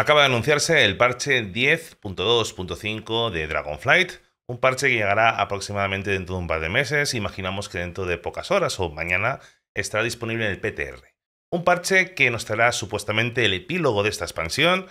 Acaba de anunciarse el parche 10.2.5 de Dragonflight, un parche que llegará aproximadamente dentro de un par de meses, imaginamos que dentro de pocas horas o mañana estará disponible en el PTR. Un parche que nos traerá supuestamente el epílogo de esta expansión,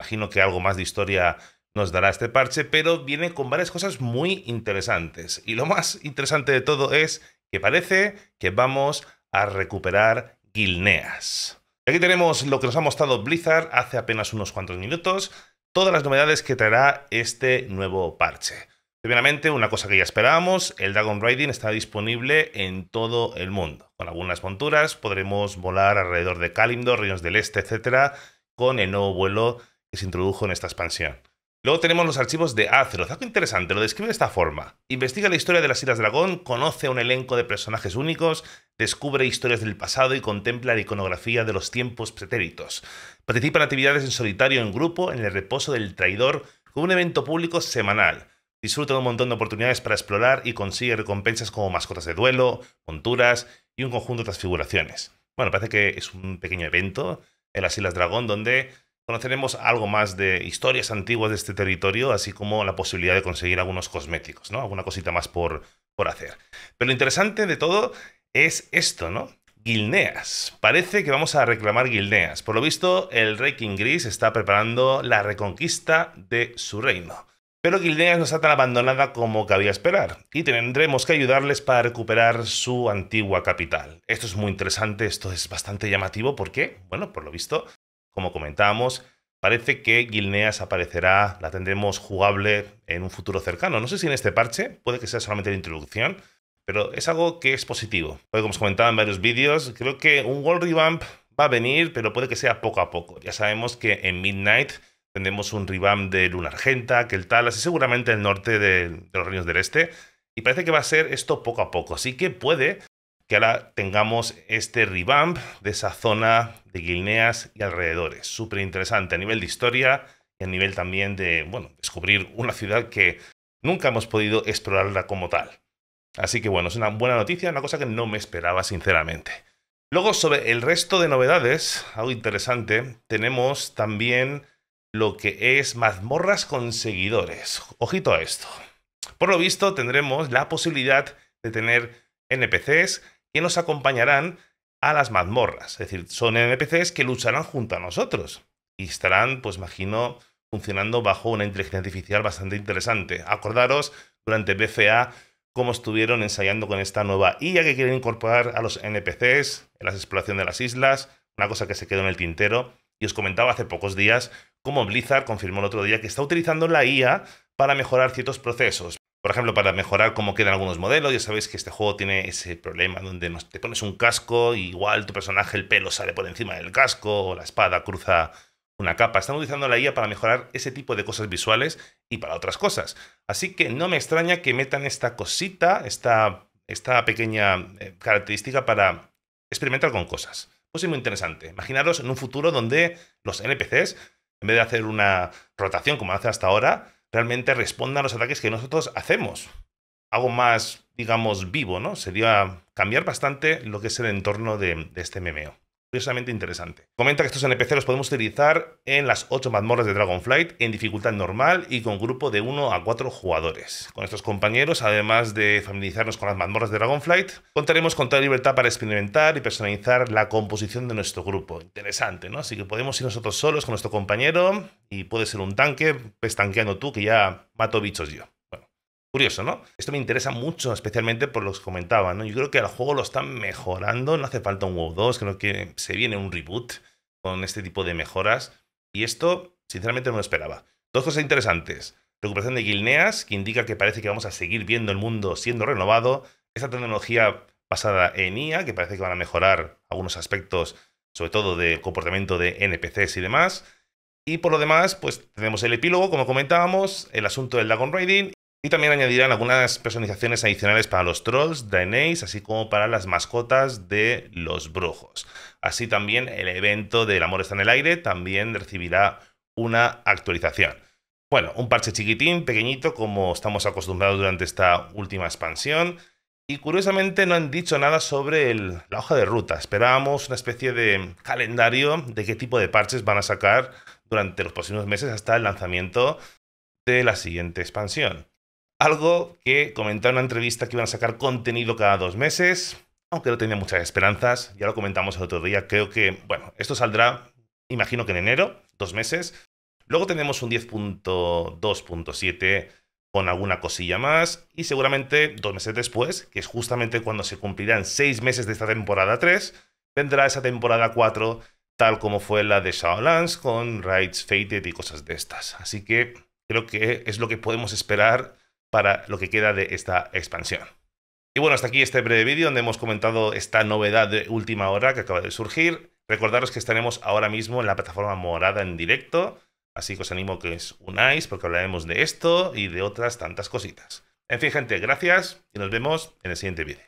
imagino que algo más de historia nos dará este parche, pero viene con varias cosas muy interesantes. Y lo más interesante de todo es que parece que vamos a recuperar Guilneas. Aquí tenemos lo que nos ha mostrado Blizzard hace apenas unos cuantos minutos, todas las novedades que traerá este nuevo parche. Primeramente, una cosa que ya esperábamos, el Dragon Riding está disponible en todo el mundo. Con algunas monturas podremos volar alrededor de Kalimdor, Ríos del Este, etcétera, con el nuevo vuelo que se introdujo en esta expansión. Luego tenemos los archivos de Azeroth. Algo interesante, lo describe de esta forma. Investiga la historia de las Islas Dragón, conoce un elenco de personajes únicos, descubre historias del pasado y contempla la iconografía de los tiempos pretéritos. Participa en actividades en solitario en grupo, en el reposo del traidor, con un evento público semanal. Disfruta de un montón de oportunidades para explorar y consigue recompensas como mascotas de duelo, monturas y un conjunto de transfiguraciones. Bueno, parece que es un pequeño evento en las Islas Dragón donde Conoceremos algo más de historias antiguas de este territorio, así como la posibilidad de conseguir algunos cosméticos, ¿no? Alguna cosita más por, por hacer. Pero lo interesante de todo es esto, ¿no? Guilneas. Parece que vamos a reclamar Guilneas. Por lo visto, el rey King Gris está preparando la reconquista de su reino. Pero Guilneas no está tan abandonada como cabía esperar, y tendremos que ayudarles para recuperar su antigua capital. Esto es muy interesante, esto es bastante llamativo ¿por qué? bueno, por lo visto, como comentábamos, parece que Guilneas aparecerá, la tendremos jugable en un futuro cercano. No sé si en este parche, puede que sea solamente la introducción, pero es algo que es positivo. Como os comentaba en varios vídeos, creo que un World revamp va a venir, pero puede que sea poco a poco. Ya sabemos que en Midnight tendremos un revamp de Luna Argenta, que el Talas y seguramente el norte de, de los Reinos del Este. Y parece que va a ser esto poco a poco. Así que puede que ahora tengamos este revamp de esa zona de Guilneas y alrededores. Súper interesante a nivel de historia y a nivel también de, bueno, descubrir una ciudad que nunca hemos podido explorarla como tal. Así que bueno, es una buena noticia, una cosa que no me esperaba sinceramente. Luego sobre el resto de novedades, algo interesante, tenemos también lo que es mazmorras con seguidores. Ojito a esto. Por lo visto tendremos la posibilidad de tener NPCs que nos acompañarán a las mazmorras. Es decir, son NPCs que lucharán junto a nosotros y estarán, pues imagino, funcionando bajo una inteligencia artificial bastante interesante. Acordaros durante BFA cómo estuvieron ensayando con esta nueva IA que quieren incorporar a los NPCs en la exploración de las islas, una cosa que se quedó en el tintero. Y os comentaba hace pocos días cómo Blizzard confirmó el otro día que está utilizando la IA para mejorar ciertos procesos por ejemplo, para mejorar cómo quedan algunos modelos, ya sabéis que este juego tiene ese problema donde te pones un casco igual tu personaje el pelo sale por encima del casco o la espada cruza una capa. Están utilizando la IA para mejorar ese tipo de cosas visuales y para otras cosas. Así que no me extraña que metan esta cosita, esta, esta pequeña eh, característica para experimentar con cosas. Pues es muy interesante. Imaginaros en un futuro donde los NPCs, en vez de hacer una rotación como hace hasta ahora, realmente responda a los ataques que nosotros hacemos. Algo más, digamos, vivo, ¿no? Sería cambiar bastante lo que es el entorno de, de este memeo curiosamente interesante. Comenta que estos NPC los podemos utilizar en las 8 mazmorras de Dragonflight en dificultad normal y con grupo de 1 a 4 jugadores. Con estos compañeros, además de familiarizarnos con las mazmorras de Dragonflight, contaremos con toda libertad para experimentar y personalizar la composición de nuestro grupo. Interesante, ¿no? Así que podemos ir nosotros solos con nuestro compañero y puede ser un tanque, pues tanqueando tú que ya mato bichos yo. Curioso, ¿no? Esto me interesa mucho, especialmente por los que comentaba, ¿no? Yo creo que al juego lo están mejorando, no hace falta un WoW 2, creo que se viene un reboot con este tipo de mejoras. Y esto, sinceramente, no lo esperaba. Dos cosas interesantes. Recuperación de Guilneas, que indica que parece que vamos a seguir viendo el mundo siendo renovado. Esta tecnología basada en IA, que parece que van a mejorar algunos aspectos, sobre todo del comportamiento de NPCs y demás. Y por lo demás, pues tenemos el epílogo, como comentábamos, el asunto del Dragon Raiding y también añadirán algunas personalizaciones adicionales para los trolls, Daenerys, así como para las mascotas de los brujos. Así también el evento del amor está en el aire también recibirá una actualización. Bueno, un parche chiquitín, pequeñito, como estamos acostumbrados durante esta última expansión. Y curiosamente no han dicho nada sobre la hoja de ruta. Esperábamos una especie de calendario de qué tipo de parches van a sacar durante los próximos meses hasta el lanzamiento de la siguiente expansión algo que comentaba en una entrevista que iban a sacar contenido cada dos meses, aunque no tenía muchas esperanzas, ya lo comentamos el otro día, creo que, bueno, esto saldrá, imagino que en enero, dos meses. Luego tenemos un 10.2.7 con alguna cosilla más y seguramente dos meses después, que es justamente cuando se cumplirán seis meses de esta temporada 3, vendrá esa temporada 4 tal como fue la de Shadowlands con Rides Fated y cosas de estas. Así que creo que es lo que podemos esperar para lo que queda de esta expansión. Y bueno, hasta aquí este breve vídeo donde hemos comentado esta novedad de última hora que acaba de surgir. Recordaros que estaremos ahora mismo en la plataforma morada en directo, así que os animo que os unáis porque hablaremos de esto y de otras tantas cositas. En fin, gente, gracias y nos vemos en el siguiente vídeo.